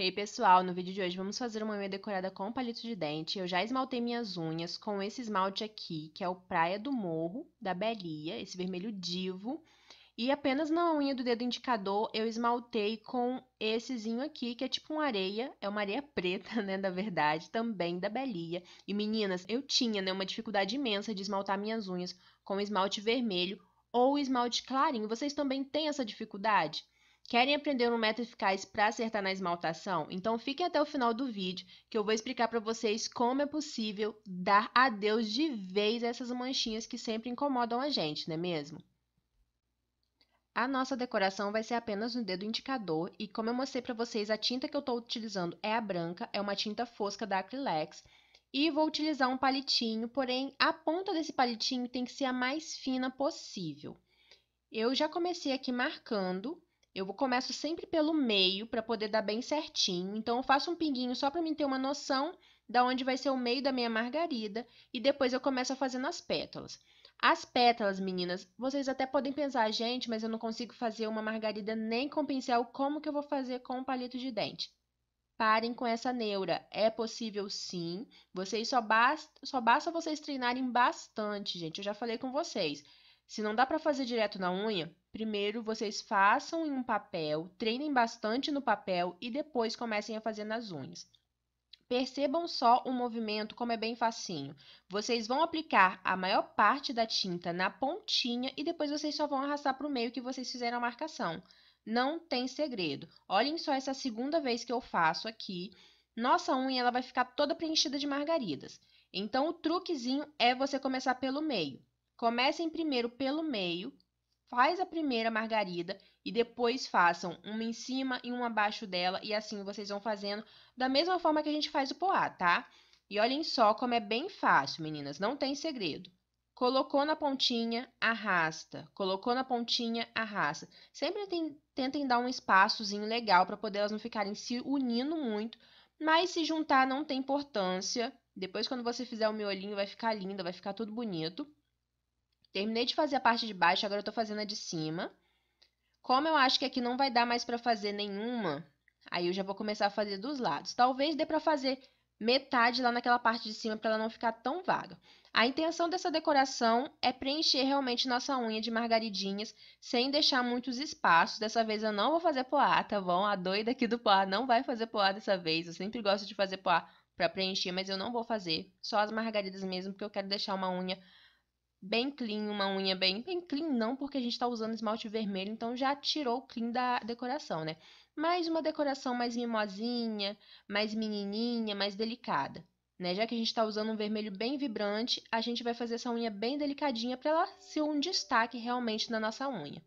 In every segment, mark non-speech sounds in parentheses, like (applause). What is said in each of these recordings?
Hey pessoal, no vídeo de hoje vamos fazer uma unha decorada com palito de dente. Eu já esmaltei minhas unhas com esse esmalte aqui, que é o Praia do Morro, da Belia, esse vermelho divo. E apenas na unha do dedo indicador eu esmaltei com essezinho aqui, que é tipo uma areia, é uma areia preta, (laughs) né, da verdade, também da Belia. E meninas, eu tinha, né, uma dificuldade imensa de esmaltar minhas unhas com esmalte vermelho ou esmalte clarinho. Vocês também têm essa dificuldade? Querem aprender um método eficaz para acertar na esmaltação? Então fiquem até o final do vídeo que eu vou explicar para vocês como é possível dar adeus de vez a essas manchinhas que sempre incomodam a gente, não é mesmo? A nossa decoração vai ser apenas no dedo indicador e como eu mostrei para vocês, a tinta que eu estou utilizando é a branca, é uma tinta fosca da Acrylex e vou utilizar um palitinho, porém a ponta desse palitinho tem que ser a mais fina possível. Eu já comecei aqui marcando eu começo sempre pelo meio para poder dar bem certinho. Então, eu faço um pinguinho só para mim ter uma noção da onde vai ser o meio da minha margarida. E depois eu começo fazendo as pétalas. As pétalas, meninas, vocês até podem pensar, gente, mas eu não consigo fazer uma margarida nem com pincel, como que eu vou fazer com o um palito de dente? Parem com essa neura, é possível sim, vocês só, basta, só basta vocês treinarem bastante, gente, eu já falei com vocês. Se não dá para fazer direto na unha, Primeiro, vocês façam em um papel, treinem bastante no papel e depois comecem a fazer nas unhas. Percebam só o movimento como é bem facinho. Vocês vão aplicar a maior parte da tinta na pontinha e depois vocês só vão arrastar para o meio que vocês fizeram a marcação. Não tem segredo. Olhem só essa segunda vez que eu faço aqui. Nossa unha ela vai ficar toda preenchida de margaridas. Então, o truquezinho é você começar pelo meio. Comecem primeiro pelo meio, faz a primeira margarida e depois façam uma em cima e uma abaixo dela e assim vocês vão fazendo da mesma forma que a gente faz o poá, tá? E olhem só como é bem fácil, meninas, não tem segredo. Colocou na pontinha, arrasta. Colocou na pontinha, arrasta. Sempre tem, tentem dar um espaçozinho legal para poder elas não ficarem se unindo muito, mas se juntar não tem importância. Depois, quando você fizer o miolinho, vai ficar linda, vai ficar tudo bonito. Terminei de fazer a parte de baixo, agora eu tô fazendo a de cima. Como eu acho que aqui não vai dar mais para fazer nenhuma, aí eu já vou começar a fazer dos lados. Talvez dê para fazer metade lá naquela parte de cima para ela não ficar tão vaga. A intenção dessa decoração é preencher realmente nossa unha de margaridinhas sem deixar muitos espaços. Dessa vez eu não vou fazer poá, tá bom? A doida aqui do poá não vai fazer poá dessa vez. Eu sempre gosto de fazer poá para preencher, mas eu não vou fazer. Só as margaridas mesmo, porque eu quero deixar uma unha bem clean, uma unha bem, bem clean não, porque a gente tá usando esmalte vermelho, então já tirou o clean da decoração, né? Mas uma decoração mais mimosinha, mais menininha, mais delicada, né? Já que a gente tá usando um vermelho bem vibrante, a gente vai fazer essa unha bem delicadinha para ela ser um destaque realmente na nossa unha.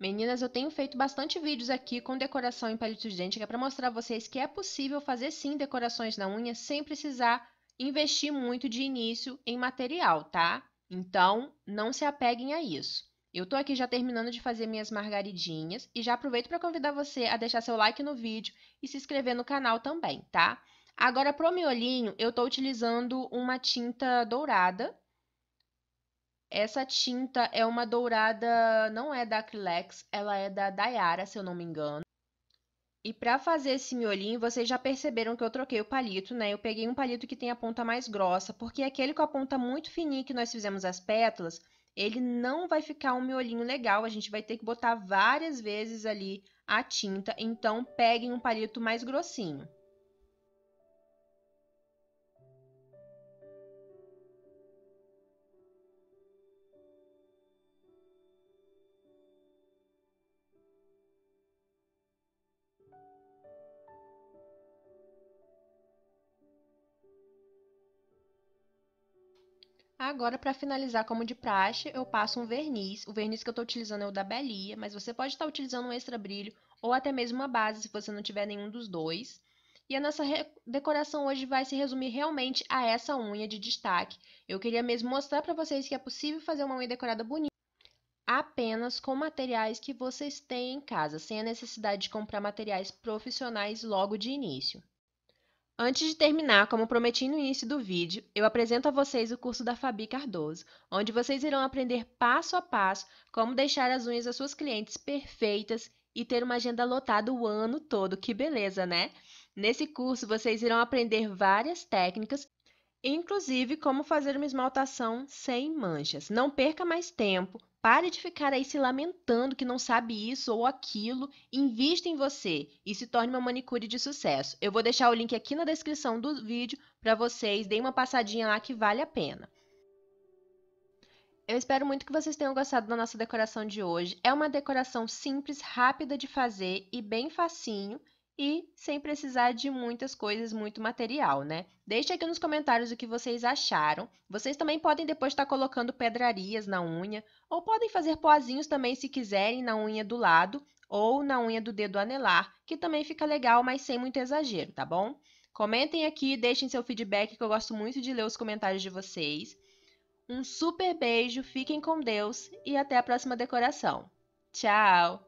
Meninas, eu tenho feito bastante vídeos aqui com decoração em palitos de dente, que é para mostrar a vocês que é possível fazer sim decorações na unha sem precisar investir muito de início em material, tá? Então, não se apeguem a isso. Eu tô aqui já terminando de fazer minhas margaridinhas e já aproveito para convidar você a deixar seu like no vídeo e se inscrever no canal também, tá? Agora, pro miolinho, eu tô utilizando uma tinta dourada, essa tinta é uma dourada, não é da Acrylex, ela é da Dayara, se eu não me engano. E para fazer esse miolinho, vocês já perceberam que eu troquei o palito, né? Eu peguei um palito que tem a ponta mais grossa, porque aquele com a ponta muito fininha que nós fizemos as pétalas, ele não vai ficar um miolinho legal, a gente vai ter que botar várias vezes ali a tinta, então peguem um palito mais grossinho. Agora, para finalizar, como de praxe, eu passo um verniz. O verniz que eu estou utilizando é o da Belia, mas você pode estar tá utilizando um extra brilho ou até mesmo uma base, se você não tiver nenhum dos dois. E a nossa decoração hoje vai se resumir realmente a essa unha de destaque. Eu queria mesmo mostrar para vocês que é possível fazer uma unha decorada bonita apenas com materiais que vocês têm em casa, sem a necessidade de comprar materiais profissionais logo de início. Antes de terminar, como prometi no início do vídeo, eu apresento a vocês o curso da Fabi Cardoso, onde vocês irão aprender passo a passo como deixar as unhas das suas clientes perfeitas e ter uma agenda lotada o ano todo. Que beleza, né? Nesse curso, vocês irão aprender várias técnicas, inclusive como fazer uma esmaltação sem manchas. Não perca mais tempo, Pare de ficar aí se lamentando que não sabe isso ou aquilo, invista em você e se torne uma manicure de sucesso. Eu vou deixar o link aqui na descrição do vídeo para vocês, deem uma passadinha lá que vale a pena. Eu espero muito que vocês tenham gostado da nossa decoração de hoje. É uma decoração simples, rápida de fazer e bem facinho e sem precisar de muitas coisas, muito material, né? Deixe aqui nos comentários o que vocês acharam. Vocês também podem depois estar colocando pedrarias na unha, ou podem fazer pozinhos também se quiserem na unha do lado ou na unha do dedo anelar, que também fica legal, mas sem muito exagero, tá bom? Comentem aqui, deixem seu feedback que eu gosto muito de ler os comentários de vocês. Um super beijo, fiquem com Deus e até a próxima decoração. Tchau!